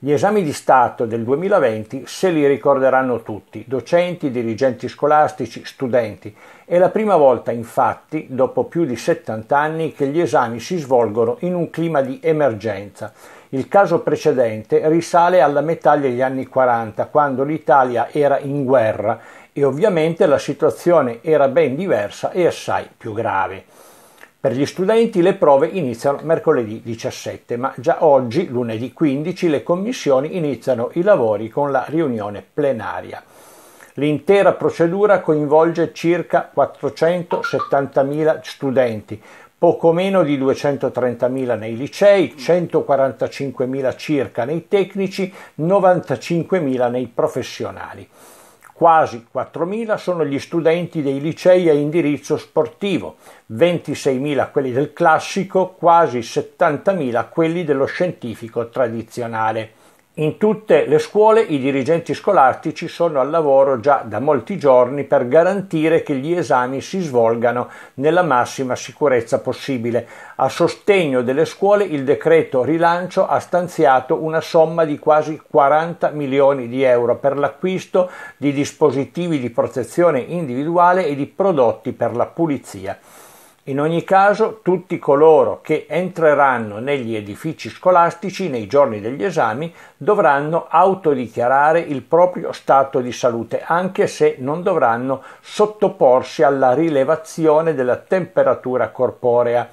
Gli esami di Stato del 2020 se li ricorderanno tutti, docenti, dirigenti scolastici, studenti. È la prima volta, infatti, dopo più di 70 anni, che gli esami si svolgono in un clima di emergenza. Il caso precedente risale alla metà degli anni 40, quando l'Italia era in guerra e ovviamente la situazione era ben diversa e assai più grave. Per gli studenti le prove iniziano mercoledì 17, ma già oggi, lunedì 15, le commissioni iniziano i lavori con la riunione plenaria. L'intera procedura coinvolge circa 470.000 studenti, poco meno di 230.000 nei licei, 145.000 circa nei tecnici, 95.000 nei professionali. Quasi 4.000 sono gli studenti dei licei a indirizzo sportivo, 26.000 quelli del classico, quasi 70.000 quelli dello scientifico tradizionale. In tutte le scuole i dirigenti scolastici sono al lavoro già da molti giorni per garantire che gli esami si svolgano nella massima sicurezza possibile. A sostegno delle scuole il decreto rilancio ha stanziato una somma di quasi 40 milioni di euro per l'acquisto di dispositivi di protezione individuale e di prodotti per la pulizia. In ogni caso, tutti coloro che entreranno negli edifici scolastici nei giorni degli esami dovranno autodichiarare il proprio stato di salute, anche se non dovranno sottoporsi alla rilevazione della temperatura corporea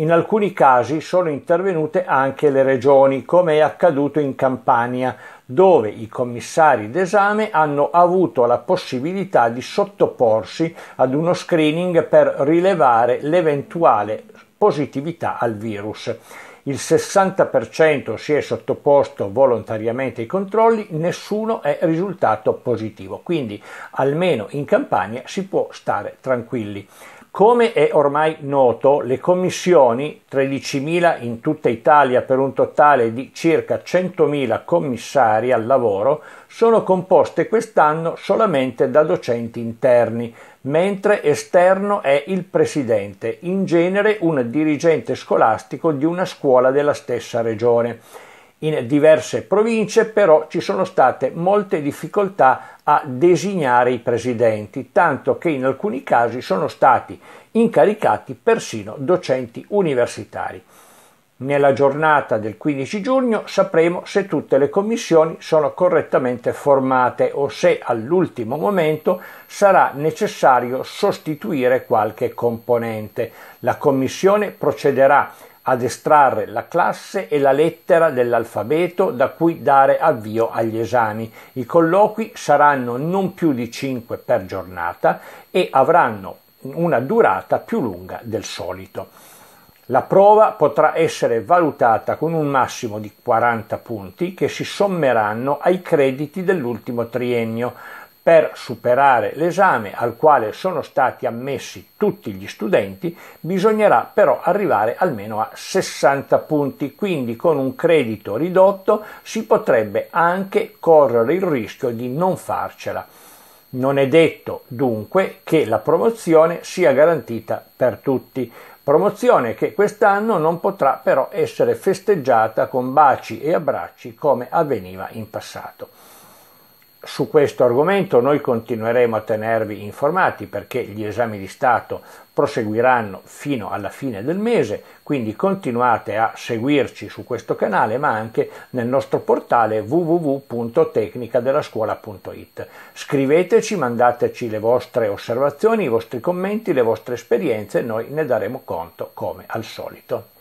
in alcuni casi sono intervenute anche le regioni, come è accaduto in Campania, dove i commissari d'esame hanno avuto la possibilità di sottoporsi ad uno screening per rilevare l'eventuale positività al virus. Il 60% si è sottoposto volontariamente ai controlli, nessuno è risultato positivo, quindi almeno in Campania si può stare tranquilli. Come è ormai noto, le commissioni, 13.000 in tutta Italia per un totale di circa 100.000 commissari al lavoro, sono composte quest'anno solamente da docenti interni, mentre esterno è il presidente, in genere un dirigente scolastico di una scuola della stessa regione in diverse province, però ci sono state molte difficoltà a designare i presidenti, tanto che in alcuni casi sono stati incaricati persino docenti universitari. Nella giornata del 15 giugno sapremo se tutte le commissioni sono correttamente formate o se all'ultimo momento sarà necessario sostituire qualche componente. La commissione procederà ad estrarre la classe e la lettera dell'alfabeto da cui dare avvio agli esami. I colloqui saranno non più di 5 per giornata e avranno una durata più lunga del solito. La prova potrà essere valutata con un massimo di 40 punti che si sommeranno ai crediti dell'ultimo triennio per superare l'esame al quale sono stati ammessi tutti gli studenti bisognerà però arrivare almeno a 60 punti, quindi con un credito ridotto si potrebbe anche correre il rischio di non farcela. Non è detto dunque che la promozione sia garantita per tutti, promozione che quest'anno non potrà però essere festeggiata con baci e abbracci come avveniva in passato. Su questo argomento noi continueremo a tenervi informati perché gli esami di Stato proseguiranno fino alla fine del mese, quindi continuate a seguirci su questo canale ma anche nel nostro portale www.tecnicadelascuola.it. Scriveteci, mandateci le vostre osservazioni, i vostri commenti, le vostre esperienze, e noi ne daremo conto come al solito.